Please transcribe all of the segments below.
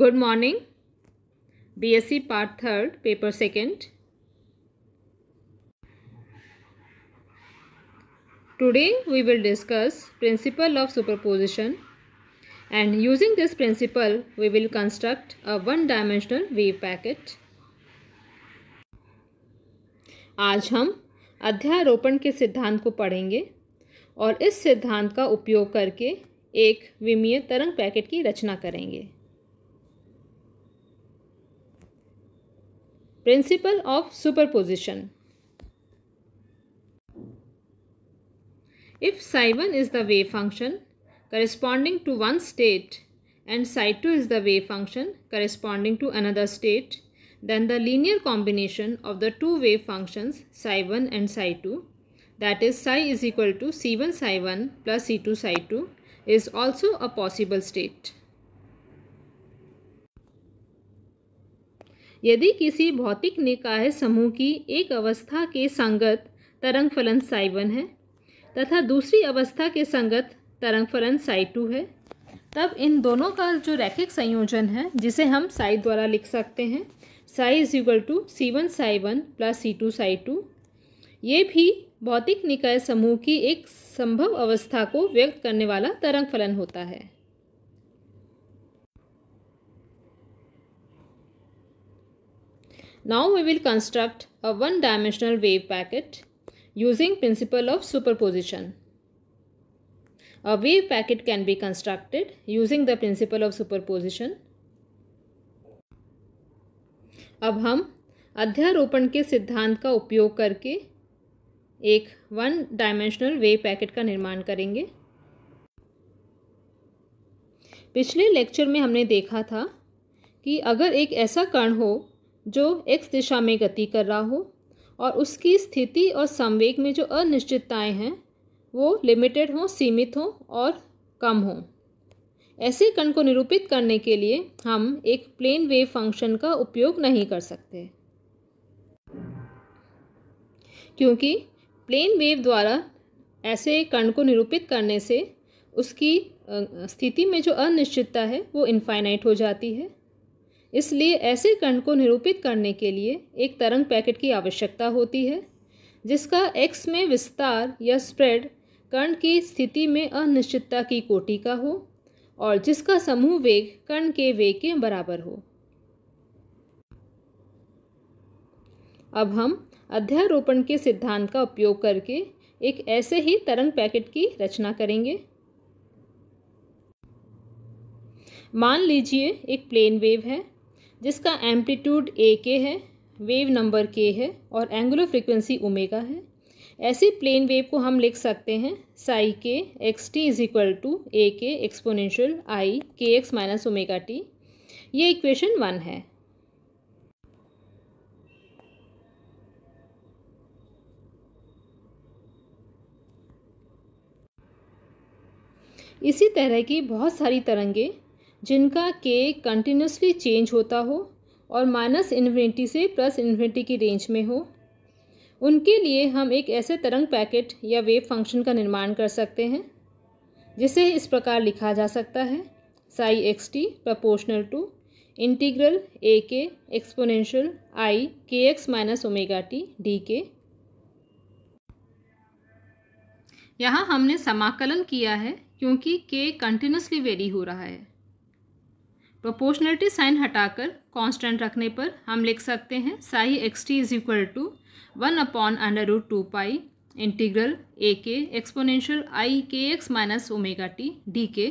Good morning BSc part third paper second today we will discuss principle of superposition and using this principle we will construct a one dimensional wave packet आज हम अध्यारोपण के सिद्धांत को पढ़ेंगे और इस सिद्धांत का उपयोग करके एक विमीय तरंग पैकेट की रचना करेंगे Principle of superposition. If psi1 is the wave function corresponding to one state and psi2 is the wave function corresponding to another state, then the linear combination of the two wave functions psi1 and psi2 that is psi is equal to c1 psi1 plus c2 psi2 is also a possible state. यदि किसी भौतिक निकाय समूह की एक अवस्था के संगत तरंग फलन साई वन है तथा दूसरी अवस्था के संगत तरंग फलन साई टू है तब इन दोनों का जो रैखिक संयोजन है जिसे हम साई द्वारा लिख सकते हैं psi is equal to C one psi one plus C two psi two ये भी भौतिक निकाय समूह की एक संभव अवस्था को व्यक्त करने वाला तरंग फलन होता है Now we will construct a one-dimensional wave packet using principle of superposition. A wave packet can be constructed using the principle of superposition. अब हम अध्यारोपण के सिद्धांत का उपयोग करके एक वन डायमेंशनल वेव पैकेट का निर्माण करेंगे पिछले लेक्चर में हमने देखा था कि अगर एक ऐसा कण हो जो एक्स दिशा में गति कर रहा हो और उसकी स्थिति और संवेग में जो अनिश्चितताएं हैं वो लिमिटेड हों सीमित हों और कम हों ऐसे कण को निरूपित करने के लिए हम एक प्लेन वेव फंक्शन का उपयोग नहीं कर सकते क्योंकि प्लेन वेव द्वारा ऐसे कण को निरूपित करने से उसकी स्थिति में जो अनिश्चितता है वो इनफाइनाइट हो जाती है इसलिए ऐसे कण को निरूपित करने के लिए एक तरंग पैकेट की आवश्यकता होती है जिसका एक्स में विस्तार या स्प्रेड कण की स्थिति में अनिश्चितता की कोटि का हो और जिसका समूह वेग कण के वेग के बराबर हो अब हम अध्यारोपण के सिद्धांत का उपयोग करके एक ऐसे ही तरंग पैकेट की रचना करेंगे मान लीजिए एक प्लेन वेव है जिसका एम्पलीट्यूड ए के है वेव नंबर के है और एंगुलर फ्रिक्वेंसी ओमेगा है ऐसी प्लेन वेव को हम लिख सकते हैं psi k x t is equal to A k exponential i k x minus omega t ये इक्वेशन वन है इसी तरह की बहुत सारी तरंगे जिनका के कंटिन्यूसली चेंज होता हो और माइनस इन्फिनिटी से प्लस इन्फिनिटी की रेंज में हो उनके लिए हम एक ऐसे तरंग पैकेट या वेव फंक्शन का निर्माण कर सकते हैं जिसे इस प्रकार लिखा जा सकता है psi x t proportional to integral A k exponential i k x minus omega t d k यहाँ हमने समाकलन किया है क्योंकि के कंटिन्यूसली वेरी हो रहा है प्रोपोर्शनलिटी साइन हटाकर कांस्टेंट रखने पर हम लिख सकते हैं psi x t is equal to one upon under root two pi integral A k exponential i k x minus omega t d k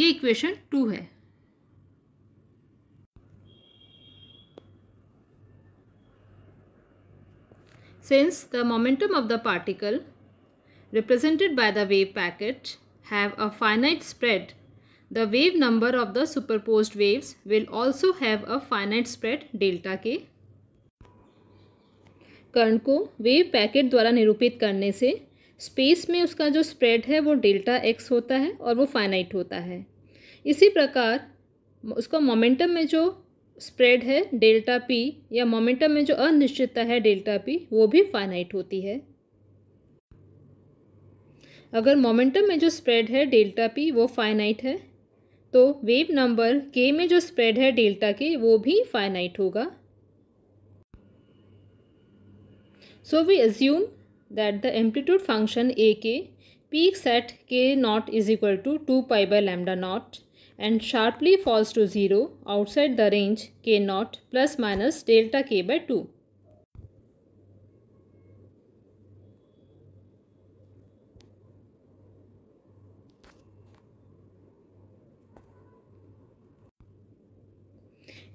ये इक्वेशन टू है since the momentum of the particle represented by the wave packet have a finite spread The wave number of the superposed waves will also have a finite spread delta k. कर्ण को wave packet द्वारा निरूपित करने से space में उसका जो spread है वो डेल्टा एक्स होता है और वो फाइनाइट होता है इसी प्रकार उसका मोमेंटम में जो स्प्रेड है डेल्टा पी या मोमेंटम में जो अनिश्चितता है डेल्टा पी वो भी फाइनाइट होती है अगर मोमेंटम में जो स्प्रेड है डेल्टा पी वो फाइनाइट है तो वेव नंबर के में जो स्प्रेड है डेल्टा के वो भी फाइनाइट होगा so we assume that the amplitude function A k peaks at k naught is equal to two pi by lambda naught and sharply falls to zero outside the range k naught plus minus delta k by two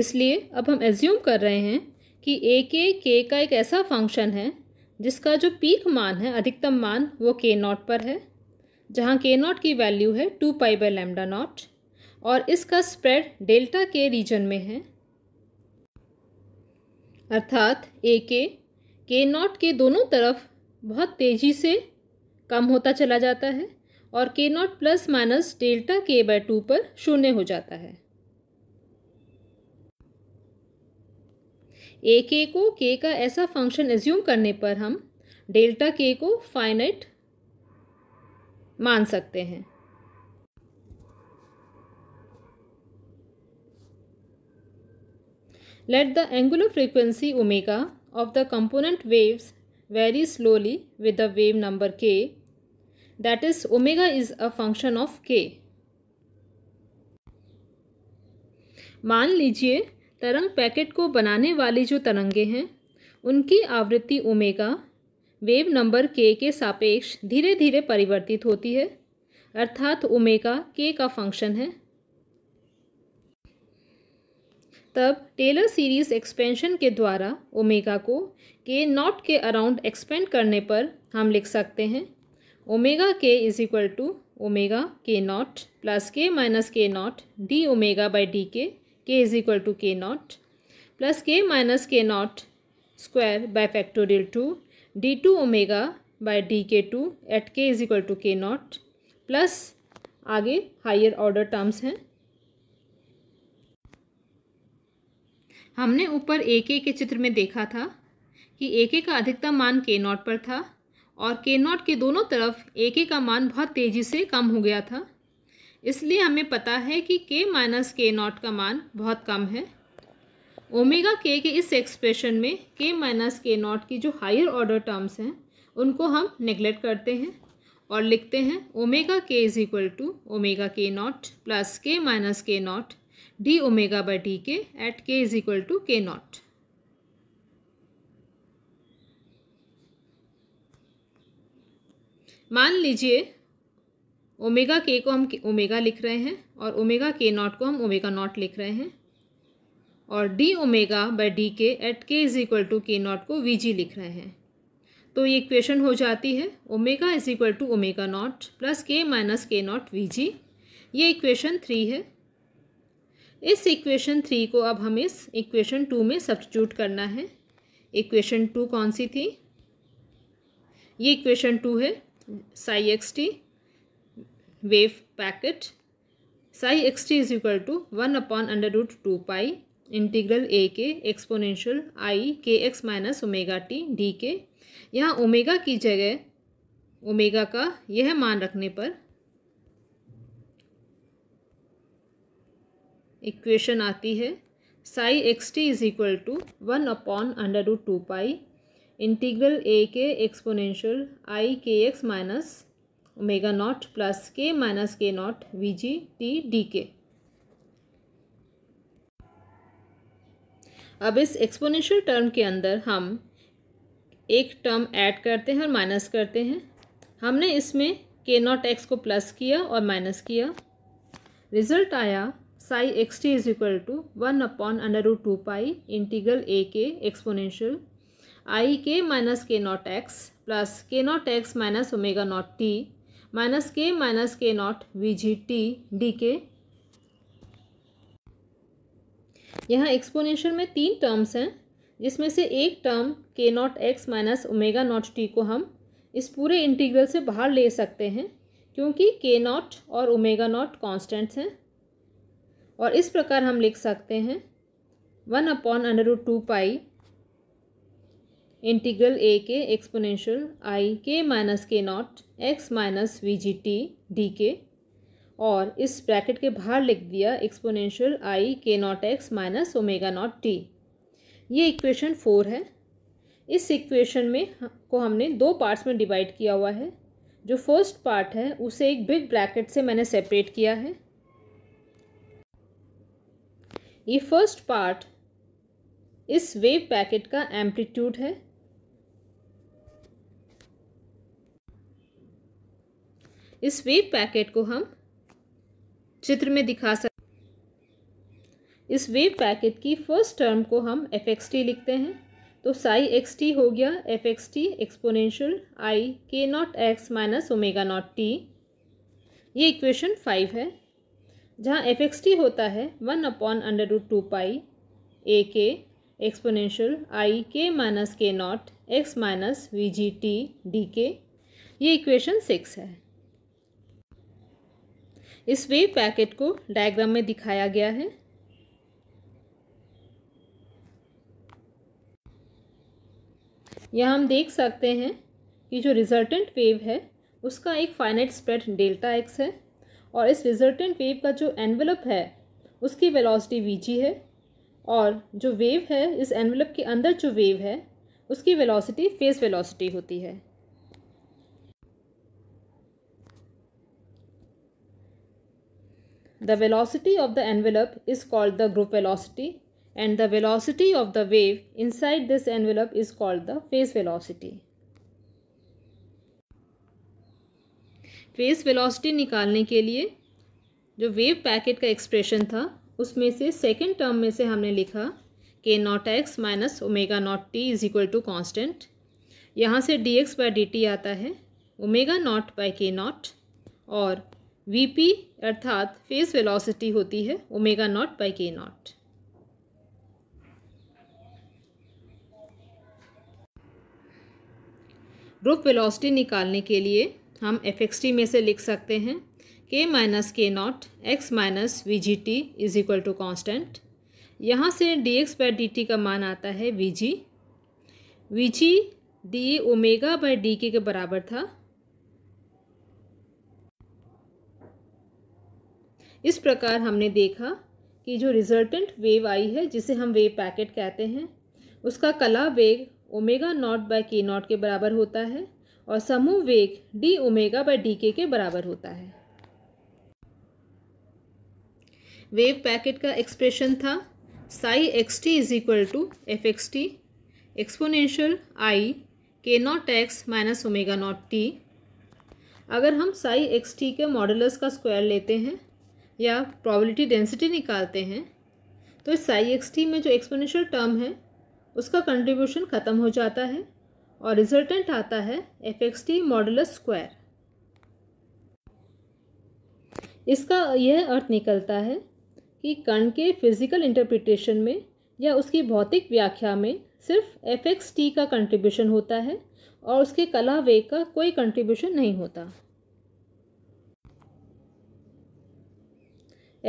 इसलिए अब हम assume कर रहे हैं कि ए के के का एक ऐसा फंक्शन है जिसका जो पीक मान है अधिकतम मान वो के नॉट पर है जहाँ के नॉट की वैल्यू है two pi by lambda naught और इसका स्प्रेड डेल्टा के रीजन में है अर्थात ए के के नॉट के दोनों तरफ बहुत तेज़ी से कम होता चला जाता है और k naught plus minus delta k by two पर शून्य हो जाता है ए के को के का ऐसा फंक्शन एज्यूम करने पर हम डेल्टा के को फाइनाइट मान सकते हैं let the angular frequency omega of the component waves vary slowly with the wave number k that is omega is a function of k मान लीजिए तरंग पैकेट को बनाने वाली जो तरंगे हैं उनकी आवृत्ति ओमेगा वेव नंबर के के सापेक्ष धीरे धीरे परिवर्तित होती है अर्थात ओमेगा के का फंक्शन है तब टेलर सीरीज एक्सपेंशन के द्वारा ओमेगा को के नॉट के अराउंड एक्सपेंड करने पर हम लिख सकते हैं omega k is equal to omega k naught plus k minus k naught d omega by d k k is equal to k naught plus k minus k naught square by factorial two d two omega by d k two at k is equal to k naught plus आगे higher order terms हैं हमने ऊपर ए के के चित्र में देखा था कि ए के का अधिकतम मान के नॉट पर था और के नॉट के दोनों तरफ ए के का मान बहुत तेज़ी से कम हो गया था इसलिए हमें पता है कि के माइनस के नॉट का मान बहुत कम है ओमेगा के के इस एक्सप्रेशन में के माइनस के नॉट की जो हायर ऑर्डर टर्म्स हैं उनको हम नेग्लेक्ट करते हैं और लिखते हैं omega k is equal to omega k naught plus k minus k naught d omega by d k at k is equal to k naught मान लीजिए ओमेगा के को हम ओमेगा लिख रहे हैं और ओमेगा के नॉट को हम ओमेगा नॉट लिख रहे हैं और d omega by d k at k is equal to k naught को वी जी लिख रहे हैं तो ये इक्वेशन हो जाती है omega is equal to omega naught plus k minus k naught v g ये इक्वेशन थ्री है इस इक्वेशन थ्री को अब हमें इस इक्वेशन टू में सब्सिट्यूट करना है इक्वेशन टू कौन सी थी ये इक्वेशन टू है psi x t packet psi x t is equal to one upon under root two pi integral A k exponential i k x minus omega t d k यहाँ omega की जगह omega का यह मान रखने पर equation आती है psi x t is equal to one upon under root two pi integral A k exponential i k x minus omega naught plus k minus k naught v g t d k अब इस exponential term के अंदर हम एक term add करते हैं और minus करते हैं हमने इसमें के नॉट एक्स को प्लस किया और माइनस किया रिजल्ट आया psi x t is equal to one upon under root two pi integral A k exponential i k minus k naught x plus k naught x minus omega naught t minus k minus k naught v g t d k यहाँ exponential में तीन terms हैं जिसमें से एक term k naught x minus omega naught t को हम इस पूरे इंटीग्रल से बाहर ले सकते हैं क्योंकि के नॉट और ओमेगा नॉट कांस्टेंट्स हैं और इस प्रकार हम लिख सकते हैं one upon under two pi integral A k exponential i k minus k naught x minus v g t d k और इस ब्रैकेट के बाहर लिख दिया exponential i k naught x minus omega naught t ये equation four है इस equation में को हमने दो पार्ट्स में डिवाइड किया हुआ है जो फर्स्ट पार्ट है उसे एक बिग ब्रैकेट से मैंने सेपरेट किया है ये फर्स्ट पार्ट इस वेव पैकेट का एम्पलीट्यूड है इस वेव पैकेट को हम चित्र में दिखा सकते इस वेव पैकेट की फर्स्ट टर्म को हम एफ एक्स टी लिखते हैं तो साई एक्स टी हो गया f x t exponential i k naught x minus omega naught t ये इक्वेशन फाइव है जहाँ एफ एक्स टी होता है one upon under root two pi a k exponential i k minus k naught x minus v g t d k ये equation six है इस wave packet को diagram में दिखाया गया है यहाँ हम देख सकते हैं कि जो रिजल्टेंट वेव है उसका एक फाइनेट स्प्रेड डेल्टा एक्स है और इस रिजल्टेंट वेव का जो एनवलप है उसकी वेलोसिटी वी है और जो वेव है इस एनवलप के अंदर जो वेव है उसकी वेलोसिटी फेस वेलोसिटी होती है The velocity of the envelope is called the group velocity and the velocity of the wave inside this envelope is called the phase velocity. Phase velocity निकालने के लिए जो वेव पैकेट का expression था उसमें से सेकेंड टर्म में से हमने लिखा k naught x minus omega naught t is equal to constant यहाँ से d x by d t आता है omega naught by k naught और वी पी अर्थात फेस वेलोसिटी होती है omega naught by k naught group velocity निकालने के लिए हम एफ एक्स टी में से लिख सकते हैं k minus k naught x minus v g t is equal to constant यहाँ से d x by d t का मान आता है v g v g d omega by d k बराबर था इस प्रकार हमने देखा कि जो रिजल्टेंट वेव आई है जिसे हम वेव पैकेट कहते हैं उसका कला वेग omega naught by k naught के बराबर होता है और समूह वेग डी ओमेगा बाय डी के के बराबर होता है वेव पैकेट का एक्सप्रेशन था psi x t is equal to f x t exponential i k naught x minus omega naught t अगर हम साई एक्स टी के मॉडलस का स्क्वायर लेते हैं या प्रोबेबिलिटी डेंसिटी निकालते हैं तो इस साई एक्स टी में जो एक्सपोनेंशियल टर्म है उसका कंट्रीब्यूशन ख़त्म हो जाता है और रिजल्टेंट आता है f x t modulus square इसका यह अर्थ निकलता है कि कण के फिजिकल इंटरप्रिटेशन में या उसकी भौतिक व्याख्या में सिर्फ एफ एक्स टी का कंट्रीब्यूशन होता है और उसके कला वेग का कोई कंट्रीब्यूशन नहीं होता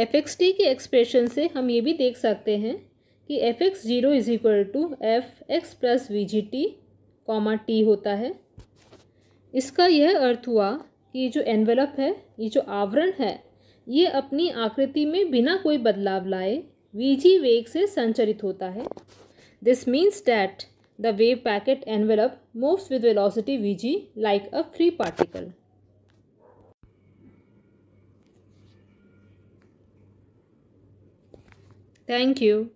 एफ एक्स टी के एक्सप्रेशन से हम ये भी देख सकते हैं कि f x zero is equal to f x plus v g t comma t होता है इसका यह अर्थ हुआ कि जो एनवेलप है ये जो आवरण है ये अपनी आकृति में बिना कोई बदलाव लाए जी वेग से संचरित होता है this means that the wave packet envelope moves with velocity v g like a free particle Thank you.